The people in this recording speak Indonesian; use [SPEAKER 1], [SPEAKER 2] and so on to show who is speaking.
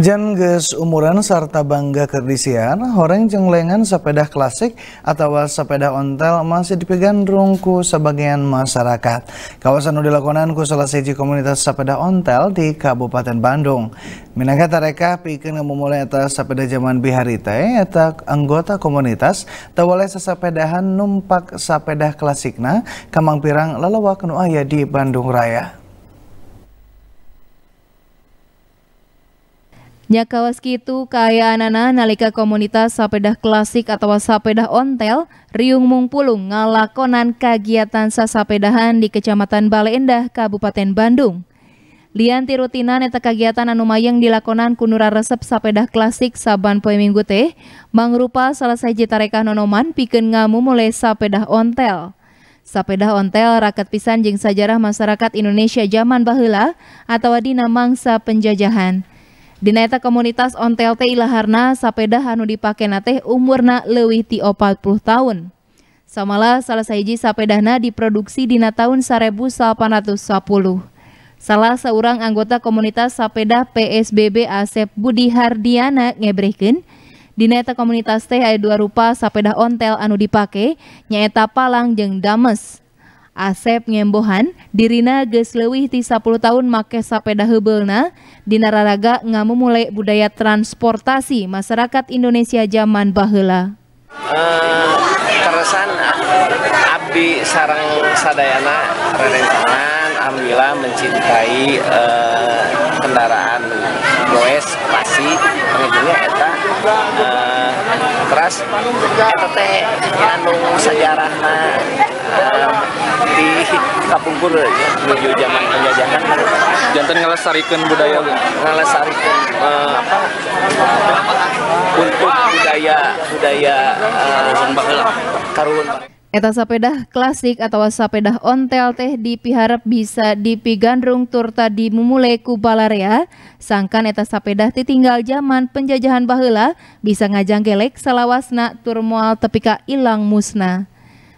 [SPEAKER 1] Jan geus umuran serta bangga kerdisian, orang jeung sepeda klasik atau sepeda ontel masih dipegang ku sebagian masyarakat. Kawasan udah dilakonan ku salah komunitas sepeda ontel di Kabupaten Bandung. Minangka tareka pikeun memulai atas sepeda zaman bihari atau eta anggota komunitas oleh sesepedahan numpak sepeda klasikna kamang pirang lelawak nu aya di Bandung Raya.
[SPEAKER 2] Nyakawaski itu kaya anana nalika komunitas sapeda klasik atau sapeda ontel Riung Mungpulung ngalakonan kegiatan sasapedahan di Kecamatan Bale Endah, Kabupaten Bandung. Lianti rutinan eta kegiatan anu mayang dilakonan kunura resep sapeda klasik saban poe minggu teh mangrupa salah saji tarekah nonoman piken ngamu mulai sapeda ontel. Sapeda ontel raket pisan jeng sajarah masyarakat Indonesia zaman bahula atau dinamangsa mangsa penjajahan. Dinaeta komunitas ontel teh ilaharna sapeda hanu dipake nate umurna lewiti ti 40 tahun. Samalah salah sahiji sapedahna diproduksi dina tahun 1810. Salah seorang anggota komunitas sapeda PSBB Asep Budi Hardiana ngebrehkeun Dinaeta komunitas teh ada dua rupa sapeda ontel anu dipake nyaeta palang jeng dames. Asep Ngembohan, dirina geus leuwih ti 10 tahun make sapeda heubelna, dina raraga ngamumule budaya transportasi masyarakat Indonesia zaman baheula.
[SPEAKER 1] Uh, eh, keresan ah. abdi sarang sadayana rerencangan alhamdulillah mencintai uh, kendaraan goes pasti pengunjungnya eta uh, eh, teras
[SPEAKER 2] eta teh anu sejarahna
[SPEAKER 1] di Kapungkur ya, menuju zaman penjajahan jantan ngelestarikan budaya ngelestarikan
[SPEAKER 2] uh, apa untuk budaya budaya uh, baheula karun Eta sapedah klasik atau sapedah ontel teh dipiharap bisa dipigandrung turta di mumule ku balarea. Sangkan eta sapedah ditinggal zaman penjajahan bahula bisa ngajang gelek salawasna tur moal tepika ilang musna.